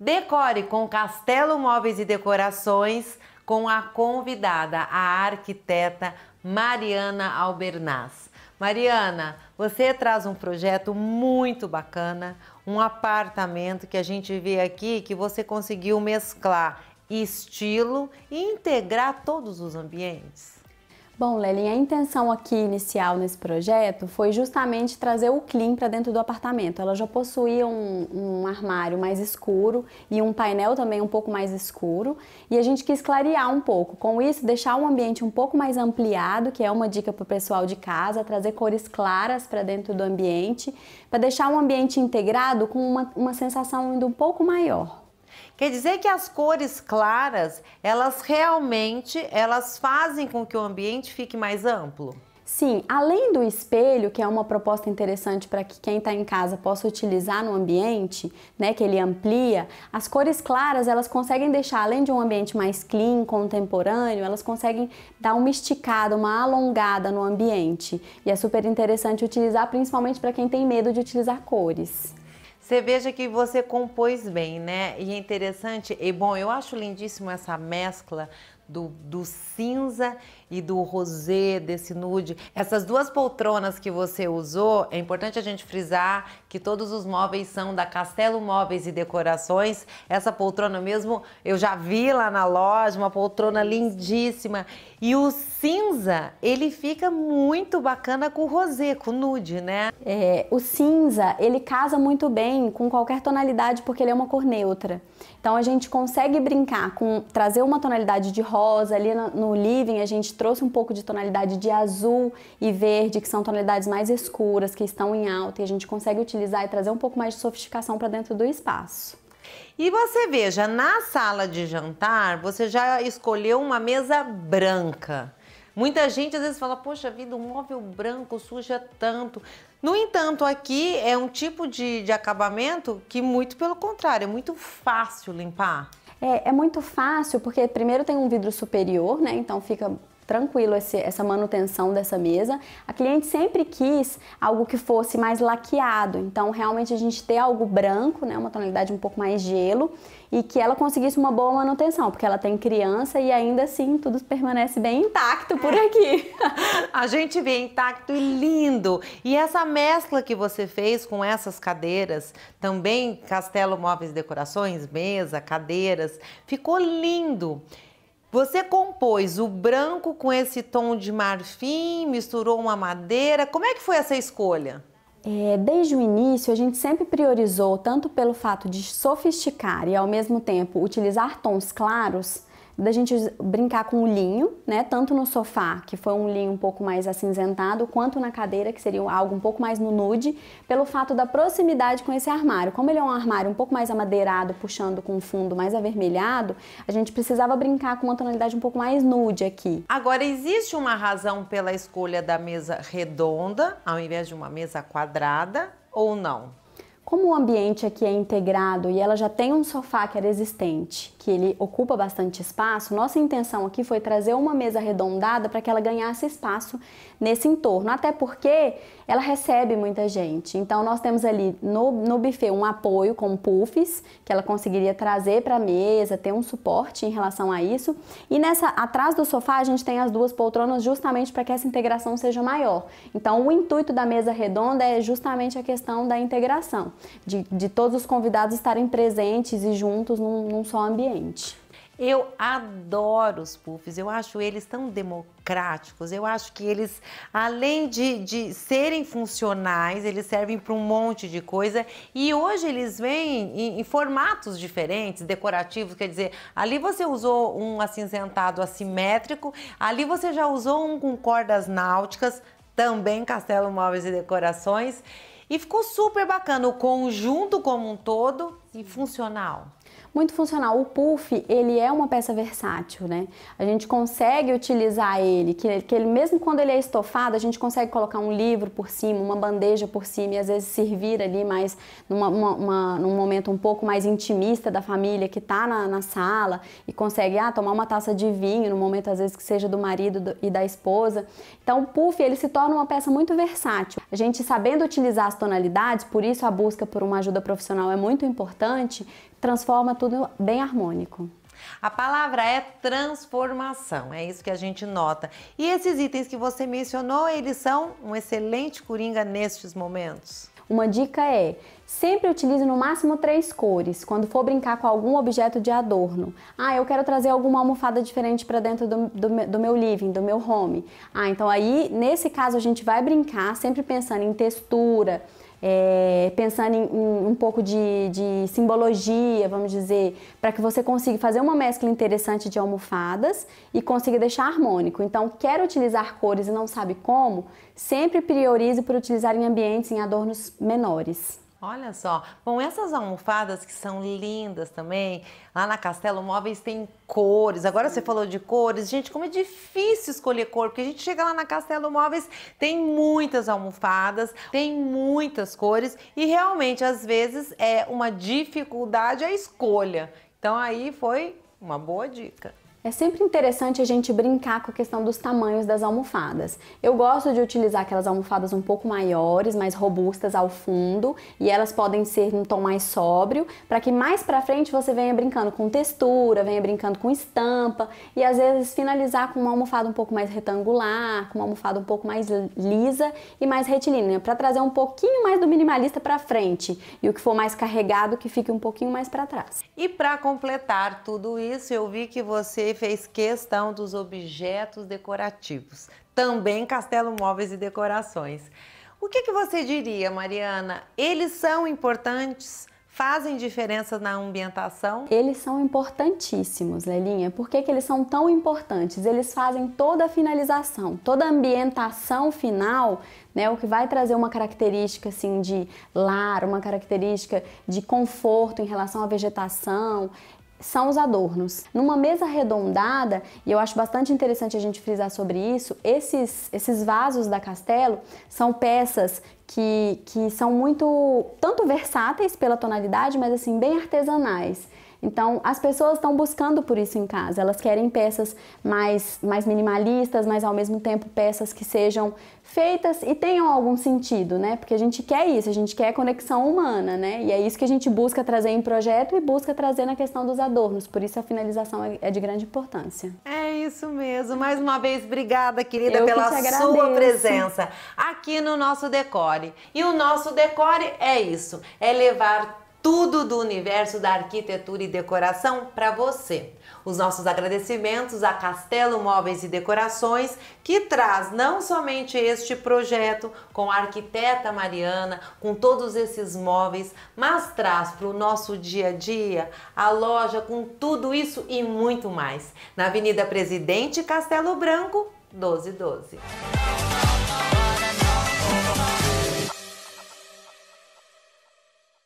Decore com Castelo Móveis e Decorações com a convidada, a arquiteta Mariana Albernaz. Mariana, você traz um projeto muito bacana, um apartamento que a gente vê aqui que você conseguiu mesclar estilo e integrar todos os ambientes. Bom, Lelin, a intenção aqui inicial nesse projeto foi justamente trazer o clean para dentro do apartamento. Ela já possuía um, um, armário mais escuro e um painel também um pouco mais escuro, e a gente quis clarear um pouco. Com isso, deixar o ambiente um pouco mais ampliado, que é uma dica para o pessoal de casa, trazer cores claras para dentro do ambiente, para deixar o ambiente integrado com uma, uma sensação ainda um pouco maior. Quer dizer que as cores claras, elas realmente, elas fazem com que o ambiente fique mais amplo? Sim, além do espelho, que é uma proposta interessante para que quem está em casa possa utilizar no ambiente, né, que ele amplia, as cores claras elas conseguem deixar, além de um ambiente mais clean, contemporâneo, elas conseguem dar uma esticada, uma alongada no ambiente. E é super interessante utilizar, principalmente para quem tem medo de utilizar cores. Você veja que você compôs bem, né? E é interessante, e bom, eu acho lindíssimo essa mescla do, do, cinza e do rosé, desse nude. Essas duas poltronas que você usou, é importante a gente frisar que todos os móveis são da Castelo Móveis e Decorações. Essa poltrona mesmo, eu já vi lá na loja, uma poltrona lindíssima. E o cinza, ele fica muito bacana com o rosé, com o nude, né? É, o cinza, ele casa muito bem com qualquer tonalidade, porque ele é uma cor neutra. Então a gente consegue brincar com trazer uma tonalidade de rosa rosa, ali no, no living a gente trouxe um pouco de tonalidade de azul e verde, que são tonalidades mais escuras, que estão em alta, e a gente consegue utilizar e trazer um pouco mais de sofisticação para dentro do espaço. E você veja, na sala de jantar, você já escolheu uma mesa branca. Muita gente às vezes fala, poxa vida, um móvel branco suja tanto. No entanto, aqui é um tipo de, de acabamento que, muito pelo contrário, é muito fácil limpar. É, é muito fácil, porque primeiro tem um vidro superior, né? Então fica tranquilo esse, essa manutenção dessa mesa. A cliente sempre quis algo que fosse mais laqueado, então realmente a gente ter algo branco, né, uma tonalidade um pouco mais gelo e que ela conseguisse uma boa manutenção, porque ela tem criança e ainda assim tudo permanece bem intacto por é. aqui. a gente vê intacto e lindo. E essa mescla que você fez com essas cadeiras, também Castelo Móveis Decorações, mesa, cadeiras, ficou lindo. Você compôs o branco com esse tom de marfim, misturou uma madeira. Como é que foi essa escolha? É, desde o início, a gente sempre priorizou, tanto pelo fato de sofisticar e ao mesmo tempo utilizar tons claros, da gente brincar com o linho, né? Tanto no sofá, que foi um linho um pouco mais acinzentado, quanto na cadeira, que seria algo um pouco mais no nude, pelo fato da proximidade com esse armário. Como ele é um armário um pouco mais amadeirado, puxando com um fundo mais avermelhado, a gente precisava brincar com uma tonalidade um pouco mais nude aqui. Agora, existe uma razão pela escolha da mesa redonda, ao invés de uma mesa quadrada, ou não? Como o ambiente aqui é integrado e ela já tem um sofá que era existente, que ele ocupa bastante espaço, nossa intenção aqui foi trazer uma mesa arredondada para que ela ganhasse espaço nesse entorno, até porque ela recebe muita gente. Então, nós temos ali no, no buffet um apoio com puffs, que ela conseguiria trazer para a mesa, ter um suporte em relação a isso. E nessa atrás do sofá, a gente tem as duas poltronas justamente para que essa integração seja maior. Então, o intuito da mesa redonda é justamente a questão da integração, de, de todos os convidados estarem presentes e juntos num, num só ambiente diferente. Eu adoro os puffs, eu acho eles tão democráticos, eu acho que eles, além de, de serem funcionais, eles servem para um monte de coisa e hoje eles vêm em, em, formatos diferentes, decorativos, quer dizer, ali você usou um acinzentado assimétrico, ali você já usou um com cordas náuticas, também Castelo Móveis e Decorações, e ficou super bacana, o conjunto como um todo e funcional muito funcional. O puff, ele é uma peça versátil, né? A gente consegue utilizar ele, que, que ele mesmo quando ele é estofado, a gente consegue colocar um livro por cima, uma bandeja por cima e às vezes servir ali mais numa, uma, uma, num momento um pouco mais intimista da família que está na, na, sala e consegue ah, tomar uma taça de vinho no momento às vezes que seja do marido do, e da esposa. Então o puff, ele se torna uma peça muito versátil. A gente sabendo utilizar as tonalidades, por isso a busca por uma ajuda profissional é muito importante, transforma tudo bem harmônico. A palavra é transformação, é isso que a gente nota. E esses itens que você mencionou, eles são um excelente coringa nestes momentos? Uma dica é: sempre utilize no máximo três cores quando for brincar com algum objeto de adorno. Ah, eu quero trazer alguma almofada diferente para dentro do, do, do, meu living, do meu home. Ah, então aí, nesse caso, a gente vai brincar sempre pensando em textura, é, pensando em, em, um pouco de, de simbologia, vamos dizer, para que você consiga fazer uma mescla interessante de almofadas e consiga deixar harmônico. Então, quer utilizar cores e não sabe como, sempre priorize por utilizar em ambientes em adornos menores. Olha só. Bom, essas almofadas que são lindas também. Lá na Castelo Móveis tem cores. Agora Sim. você falou de cores. Gente, como é difícil escolher cor, porque a gente chega lá na Castelo Móveis, tem muitas almofadas, tem muitas cores e realmente às vezes é uma dificuldade a escolha. Então aí foi uma boa dica. É sempre interessante a gente brincar com a questão dos tamanhos das almofadas. Eu gosto de utilizar aquelas almofadas um pouco maiores, mais robustas ao fundo, e elas podem ser num tom mais sóbrio, para que mais para frente você venha brincando com textura, venha brincando com estampa, e às vezes finalizar com uma almofada um pouco mais retangular, com uma almofada um pouco mais lisa e mais retilínea, para trazer um pouquinho mais do minimalista para frente, e o que for mais carregado que fique um pouquinho mais para trás. E para completar tudo isso, eu vi que você fez questão dos objetos decorativos, também Castelo Móveis e Decorações. O que, que você diria, Mariana? Eles são importantes? fazem diferença na ambientação? Eles são importantíssimos, Lelinha. Por que, que eles são tão importantes? Eles fazem toda a finalização, toda a ambientação final, né, o que vai trazer uma característica assim de lar, uma característica de conforto em relação à vegetação, são os adornos. Numa mesa arredondada, e eu acho bastante interessante a gente frisar sobre isso, esses, esses vasos da Castelo são peças que, que são muito, tanto versáteis pela tonalidade, mas assim, bem artesanais. Então, as pessoas estão buscando por isso em casa. Elas querem peças mais, mais minimalistas, mas ao mesmo tempo peças que sejam feitas e tenham algum sentido, né? Porque a gente quer isso, a gente quer conexão humana, né? E é isso que a gente busca trazer em projeto e busca trazer na questão dos adornos. Por isso a finalização é, é de grande importância. É isso mesmo. Mais uma vez, obrigada, querida, Eu pela que sua presença aqui no nosso Decore. E o nosso Decore é isso: é levar tudo do universo da arquitetura e decoração para você. Os nossos agradecimentos a Castelo Móveis e Decorações, que traz não somente este projeto com a arquiteta Mariana, com todos esses móveis, mas traz para o nosso dia a dia a loja com tudo isso e muito mais. Na Avenida Presidente Castelo Branco, 1212.